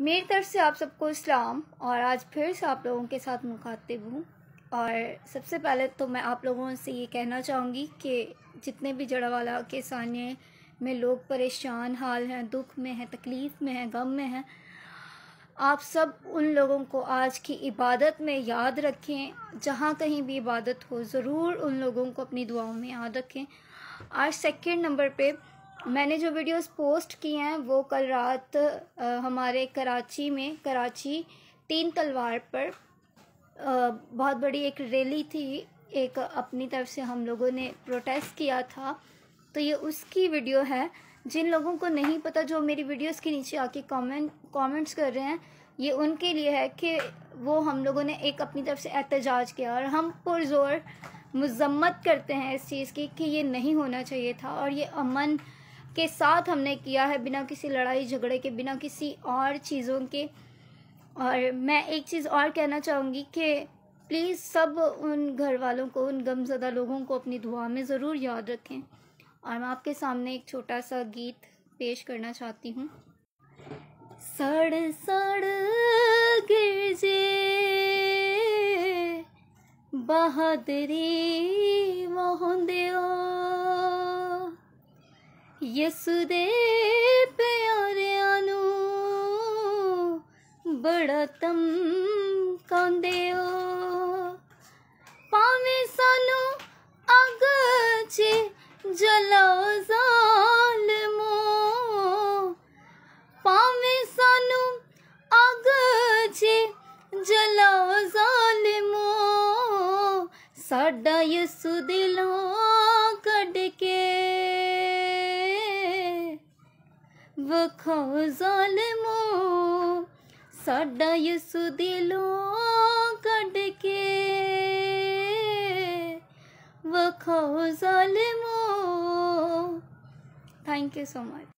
मेरी तरफ से आप सबको इस्लाम और आज फिर से आप लोगों के साथ मुखातिब हूँ और सबसे पहले तो मैं आप लोगों से ये कहना चाहूँगी कि जितने भी जड़ावाला के साने में लोग परेशान हाल हैं दुख में हैं तकलीफ़ में हैं गम में हैं आप सब उन लोगों को आज की इबादत में याद रखें जहाँ कहीं भी इबादत हो ज़रूर उन लोगों को अपनी दुआओं में याद रखें आज सेकेंड नंबर पर मैंने जो वीडियोस पोस्ट किए हैं वो कल रात हमारे कराची में कराची तीन तलवार पर बहुत बड़ी एक रैली थी एक अपनी तरफ से हम लोगों ने प्रोटेस्ट किया था तो ये उसकी वीडियो है जिन लोगों को नहीं पता जो मेरी वीडियोस के नीचे आके कमेंट कमेंट्स कर रहे हैं ये उनके लिए है कि वो हम लोगों ने एक अपनी तरफ से एहतजाज किया और हम पुरजोर मजम्मत करते हैं इस चीज़ की कि ये नहीं होना चाहिए था और ये अमन के साथ हमने किया है बिना किसी लड़ाई झगड़े के बिना किसी और चीज़ों के और मैं एक चीज़ और कहना चाहूँगी कि प्लीज़ सब उन घर वालों को उन गमज़दा लोगों को अपनी दुआ में ज़रूर याद रखें और मैं आपके सामने एक छोटा सा गीत पेश करना चाहती हूँ सड़ सड़ गिरजे बहादरी मोहन ਯਿਸੂ ਦੇ ਪਿਆਰਿਆਂ ਨੂੰ ਬੜਾ ਤਮ ਕਾਂਦੇ ਹੋ ਭਾਵੇਂ ਸਾਨੂੰ ਅਗ 'ਚ ਜਲਾਓ ਜ਼ਾਲਮੋ ਭਾਵੇਂ ਸਾਨੂੰ ਅਗ 'ਚ ਜਲਾਓ ਜ਼ਾਲਮੋ ਸਾਡਾ ਯਿਸੂ ਦਿਲੋਂ ਕੱਢ ਕੇ ਵਖੋ ਜ਼ਾਲਮੋ ਸਾਡਾ ਯਿਸੂ ਦਿਲੋਂ ਕੱਢ ਕੇ ਵਖੋ ਜ਼ਾਲਮੋ ਥੈਂਕ ਯੂ ਸੋ ਮਚ